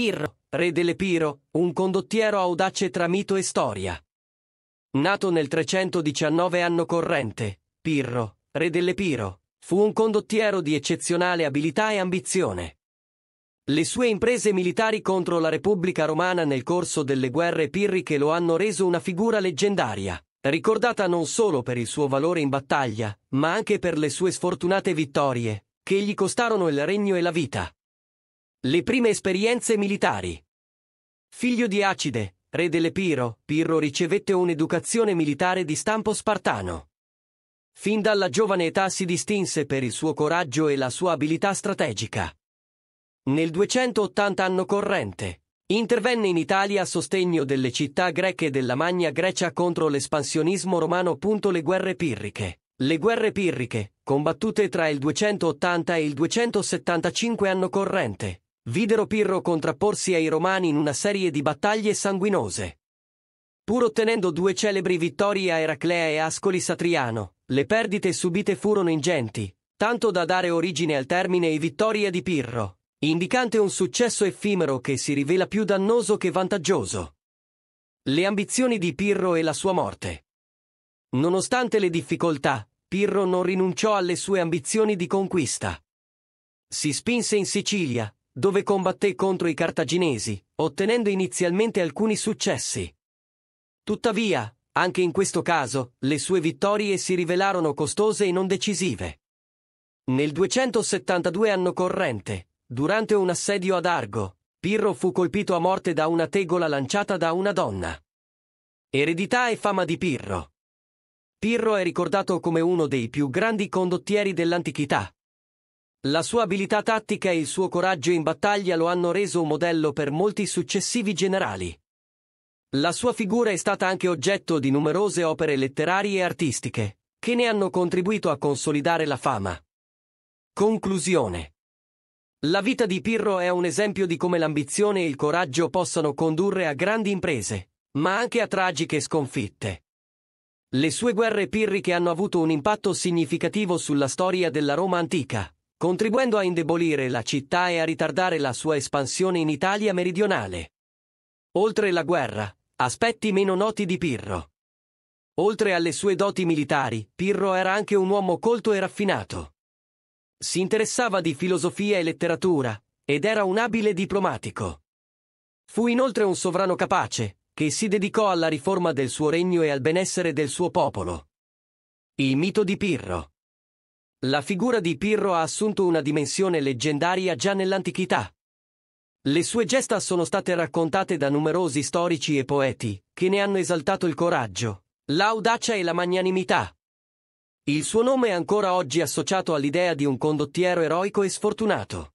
Pirro, re dell'Epiro, un condottiero audace tra mito e storia. Nato nel 319 anno corrente, Pirro, re dell'Epiro, fu un condottiero di eccezionale abilità e ambizione. Le sue imprese militari contro la Repubblica Romana nel corso delle guerre pirriche lo hanno reso una figura leggendaria, ricordata non solo per il suo valore in battaglia, ma anche per le sue sfortunate vittorie, che gli costarono il regno e la vita. Le prime esperienze militari. Figlio di Acide, re dell'Epiro, Pirro ricevette un'educazione militare di stampo spartano. Fin dalla giovane età si distinse per il suo coraggio e la sua abilità strategica. Nel 280 anno corrente, intervenne in Italia a sostegno delle città greche della Magna Grecia contro l'espansionismo romano. Le guerre pirriche. Le guerre pirriche, combattute tra il 280 e il 275 anno corrente, videro Pirro contrapporsi ai Romani in una serie di battaglie sanguinose. Pur ottenendo due celebri vittorie a Eraclea e Ascoli Satriano, le perdite subite furono ingenti, tanto da dare origine al termine e vittoria di Pirro, indicante un successo effimero che si rivela più dannoso che vantaggioso. Le ambizioni di Pirro e la sua morte. Nonostante le difficoltà, Pirro non rinunciò alle sue ambizioni di conquista. Si spinse in Sicilia, dove combatté contro i cartaginesi, ottenendo inizialmente alcuni successi. Tuttavia, anche in questo caso, le sue vittorie si rivelarono costose e non decisive. Nel 272 anno corrente, durante un assedio ad Argo, Pirro fu colpito a morte da una tegola lanciata da una donna. Eredità e fama di Pirro. Pirro è ricordato come uno dei più grandi condottieri dell'antichità, la sua abilità tattica e il suo coraggio in battaglia lo hanno reso un modello per molti successivi generali. La sua figura è stata anche oggetto di numerose opere letterarie e artistiche, che ne hanno contribuito a consolidare la fama. Conclusione. La vita di Pirro è un esempio di come l'ambizione e il coraggio possano condurre a grandi imprese, ma anche a tragiche sconfitte. Le sue guerre pirriche hanno avuto un impatto significativo sulla storia della Roma antica, contribuendo a indebolire la città e a ritardare la sua espansione in Italia meridionale. Oltre la guerra, aspetti meno noti di Pirro. Oltre alle sue doti militari, Pirro era anche un uomo colto e raffinato. Si interessava di filosofia e letteratura, ed era un abile diplomatico. Fu inoltre un sovrano capace, che si dedicò alla riforma del suo regno e al benessere del suo popolo. Il mito di Pirro la figura di Pirro ha assunto una dimensione leggendaria già nell'antichità. Le sue gesta sono state raccontate da numerosi storici e poeti, che ne hanno esaltato il coraggio, l'audacia e la magnanimità. Il suo nome è ancora oggi associato all'idea di un condottiero eroico e sfortunato.